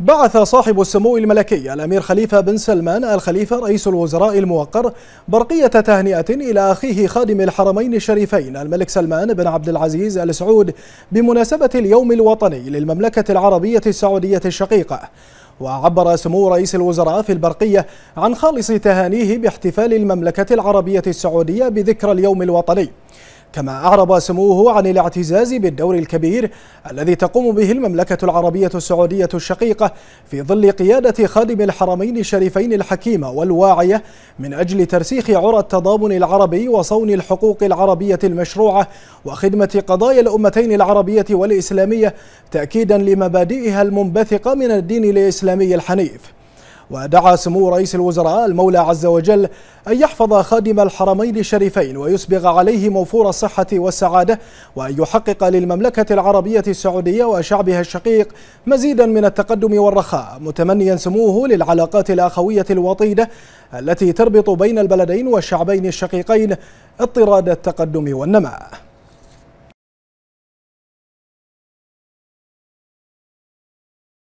بعث صاحب السمو الملكي الأمير خليفة بن سلمان الخليفة رئيس الوزراء الموقر برقية تهنئة إلى أخيه خادم الحرمين الشريفين الملك سلمان بن عبد العزيز آل سعود بمناسبة اليوم الوطني للمملكة العربية السعودية الشقيقة وعبر سمو رئيس الوزراء في البرقية عن خالص تهانيه باحتفال المملكة العربية السعودية بذكرى اليوم الوطني كما أعرب سموه عن الاعتزاز بالدور الكبير الذي تقوم به المملكة العربية السعودية الشقيقة في ظل قيادة خادم الحرمين الشريفين الحكيمة والواعية من أجل ترسيخ عرى التضامن العربي وصون الحقوق العربية المشروعة وخدمة قضايا الأمتين العربية والإسلامية تأكيدا لمبادئها المنبثقة من الدين الإسلامي الحنيف ودعا سمو رئيس الوزراء المولى عز وجل أن يحفظ خادم الحرمين الشريفين ويسبغ عليه موفور الصحة والسعادة وأن يحقق للمملكة العربية السعودية وشعبها الشقيق مزيدا من التقدم والرخاء متمنيا سموه للعلاقات الأخوية الوطيدة التي تربط بين البلدين والشعبين الشقيقين اضطراد التقدم والنماء